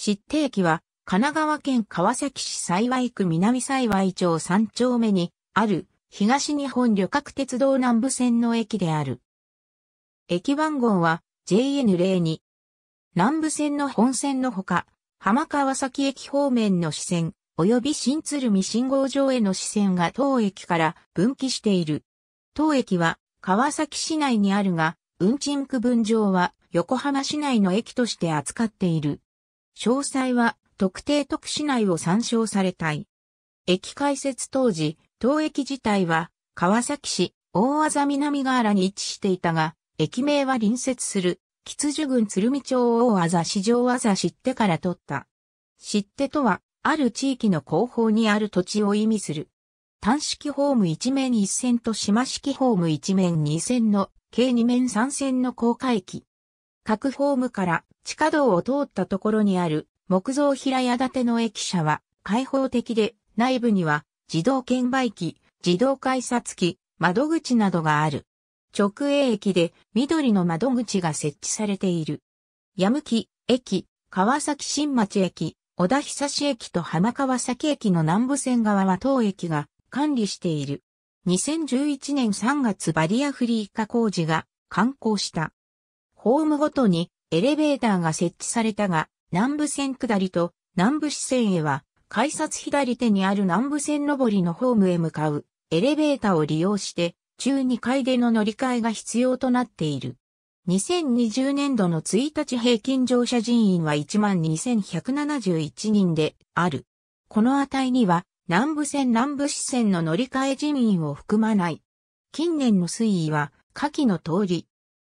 湿定駅は、神奈川県川崎市幸区南幸町3丁目にある東日本旅客鉄道南部線の駅である。駅番号は JN02。南部線の本線のほか、浜川崎駅方面の支線、及び新鶴見信号場への支線が当駅から分岐している。当駅は川崎市内にあるが、運賃区分上は横浜市内の駅として扱っている。詳細は特定特市内を参照されたい。駅開設当時、当駅自体は川崎市大技南河原に位置していたが、駅名は隣接する吉寿郡鶴見町大技市場技知ってから取った。知ってとは、ある地域の後方にある土地を意味する。単式ホーム1面1線と島式ホーム1面2線の計2面3線の高架駅。各ホームから地下道を通ったところにある木造平屋建ての駅舎は開放的で内部には自動券売機、自動改札機、窓口などがある。直営駅で緑の窓口が設置されている。矢向駅、川崎新町駅、小田久志駅と浜川崎駅の南部線側は当駅が管理している。2011年3月バリアフリー化工事が完工した。ホームごとにエレベーターが設置されたが、南部線下りと南部支線へは、改札左手にある南部線上りのホームへ向かうエレベーターを利用して、中2階での乗り換えが必要となっている。2020年度の1日平均乗車人員は12,171人である。この値には南部線南部支線の乗り換え人員を含まない。近年の推移は下記の通り、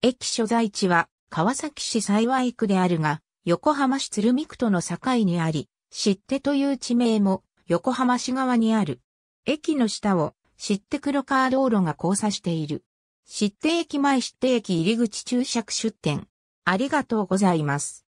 駅所在地は川崎市幸区であるが、横浜市鶴見区との境にあり、知ってという地名も横浜市側にある。駅の下を知って黒川道路が交差している。知って駅前知って駅入口注釈出店。ありがとうございます。